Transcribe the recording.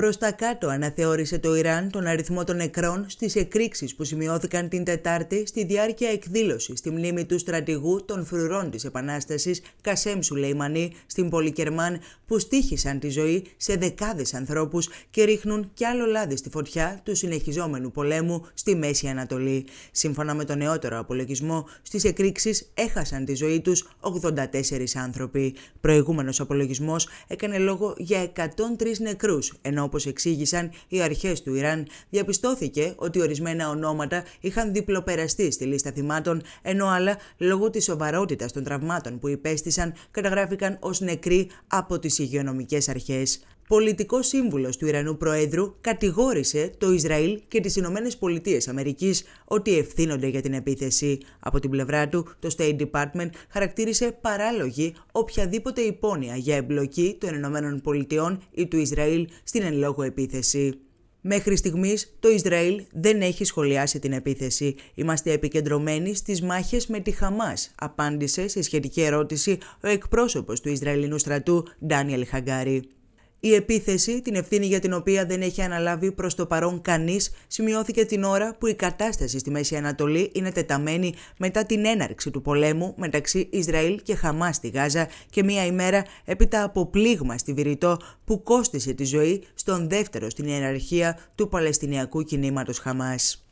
Προς τα κάτω αναθεώρησε το Ιράν τον αριθμό των νεκρών στις εκρήξεις που σημειώθηκαν την Τετάρτη στη διάρκεια εκδήλωσης στη μνήμη του στρατηγού των φρουρών της Επανάστασης Κασέμ Σουλεϊμανή στην Πολυκερμάν που στήχησαν τη ζωή σε δεκάδες ανθρώπους και ρίχνουν κι άλλο λάδι στη φωτιά του συνεχιζόμενου πολέμου στη Μέση Ανατολή. Σύμφωνα με τον νεότερο απολογισμό, στις εκρήξεις έχασαν τη ζωή τους 84 άνθρωποι. Προηγούμενος απολογισμός έκανε λόγο για 103 νεκρούς. ενώ όπως εξήγησαν οι αρχές του Ιράν, διαπιστώθηκε ότι ορισμένα ονόματα είχαν διπλοπεραστεί στη λίστα θυμάτων, ενώ άλλα, λόγω της σοβαρότητας των τραυμάτων που υπέστησαν, καταγράφηκαν ως νεκροί από τις υγειονομικές αρχές πολιτικός σύμβουλος του Ιρανού Προέδρου, κατηγόρησε το Ισραήλ και τις Ηνωμένες Πολιτείες Αμερικής ότι ευθύνονται για την επίθεση. Από την πλευρά του, το State Department χαρακτήρισε παράλογη οποιαδήποτε υπόνοια για εμπλοκή των Ηνωμένων Πολιτειών ή του Ισραήλ στην εν λόγω επίθεση. Μέχρι στιγμής το Ισραήλ δεν έχει σχολιάσει την επίθεση. Είμαστε επικεντρωμένοι στις μάχες με τη Χαμάς, απάντησε σε σχετική ερώτηση ο εκπρόσωπος του Ισραηλινού στρατού Ντάνιελ Χαγκάρη. Η επίθεση, την ευθύνη για την οποία δεν έχει αναλάβει προς το παρόν κανείς, σημειώθηκε την ώρα που η κατάσταση στη Μέση Ανατολή είναι τεταμένη μετά την έναρξη του πολέμου μεταξύ Ισραήλ και Χαμάς στη Γάζα και μία ημέρα έπειτα από πλήγμα στη Βηρητό που κόστισε τη ζωή στον δεύτερο στην ιεραρχία του Παλαιστινιακού κινήματος Χαμάς.